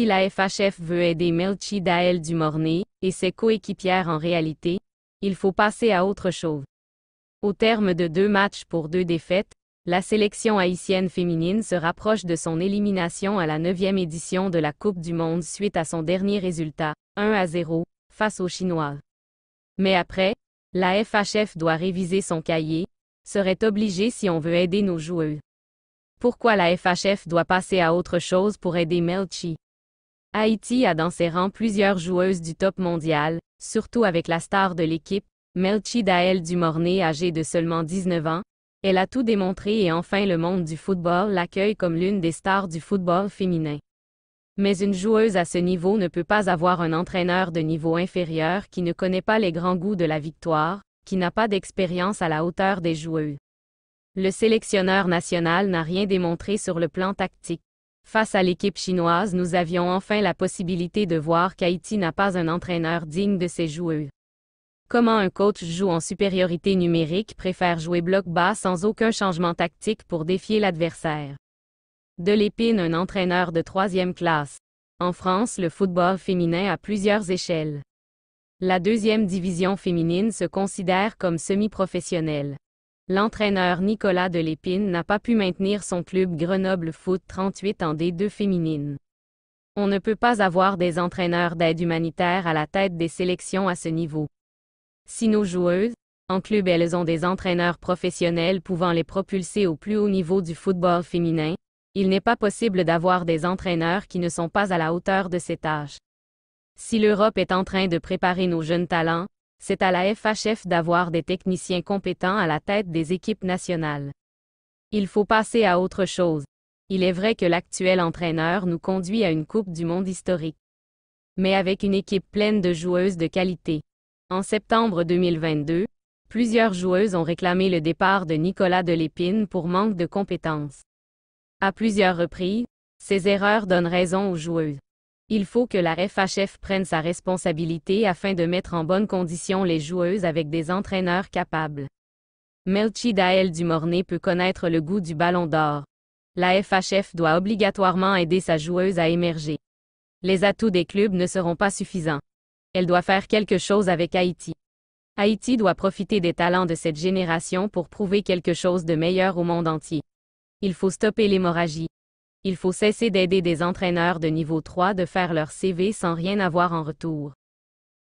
Si la FHF veut aider Melchi Dael Dumornay et ses coéquipières en réalité, il faut passer à autre chose. Au terme de deux matchs pour deux défaites, la sélection haïtienne féminine se rapproche de son élimination à la 9e édition de la Coupe du Monde suite à son dernier résultat, 1 à 0, face aux Chinois. Mais après, la FHF doit réviser son cahier, serait obligée si on veut aider nos joueuses. Pourquoi la FHF doit passer à autre chose pour aider Melchi? Haïti a dans ses rangs plusieurs joueuses du top mondial, surtout avec la star de l'équipe, Melchi Dael Dumorné âgée de seulement 19 ans. Elle a tout démontré et enfin le monde du football l'accueille comme l'une des stars du football féminin. Mais une joueuse à ce niveau ne peut pas avoir un entraîneur de niveau inférieur qui ne connaît pas les grands goûts de la victoire, qui n'a pas d'expérience à la hauteur des joueuses. Le sélectionneur national n'a rien démontré sur le plan tactique. Face à l'équipe chinoise, nous avions enfin la possibilité de voir qu'Haïti n'a pas un entraîneur digne de ses joueurs. Comment un coach joue en supériorité numérique préfère jouer bloc bas sans aucun changement tactique pour défier l'adversaire. De l'épine un entraîneur de troisième classe. En France, le football féminin a plusieurs échelles. La deuxième division féminine se considère comme semi-professionnelle l'entraîneur Nicolas de Lépine n'a pas pu maintenir son club Grenoble Foot 38 en D2 féminine. On ne peut pas avoir des entraîneurs d'aide humanitaire à la tête des sélections à ce niveau. Si nos joueuses, en club elles ont des entraîneurs professionnels pouvant les propulser au plus haut niveau du football féminin, il n'est pas possible d'avoir des entraîneurs qui ne sont pas à la hauteur de ces tâches. Si l'Europe est en train de préparer nos jeunes talents, c'est à la FHF d'avoir des techniciens compétents à la tête des équipes nationales. Il faut passer à autre chose. Il est vrai que l'actuel entraîneur nous conduit à une Coupe du Monde historique. Mais avec une équipe pleine de joueuses de qualité. En septembre 2022, plusieurs joueuses ont réclamé le départ de Nicolas Delépine pour manque de compétences. À plusieurs reprises, ces erreurs donnent raison aux joueuses. Il faut que la FHF prenne sa responsabilité afin de mettre en bonne condition les joueuses avec des entraîneurs capables. Melchi Dael Dumornay peut connaître le goût du ballon d'or. La FHF doit obligatoirement aider sa joueuse à émerger. Les atouts des clubs ne seront pas suffisants. Elle doit faire quelque chose avec Haïti. Haïti doit profiter des talents de cette génération pour prouver quelque chose de meilleur au monde entier. Il faut stopper l'hémorragie. Il faut cesser d'aider des entraîneurs de niveau 3 de faire leur CV sans rien avoir en retour.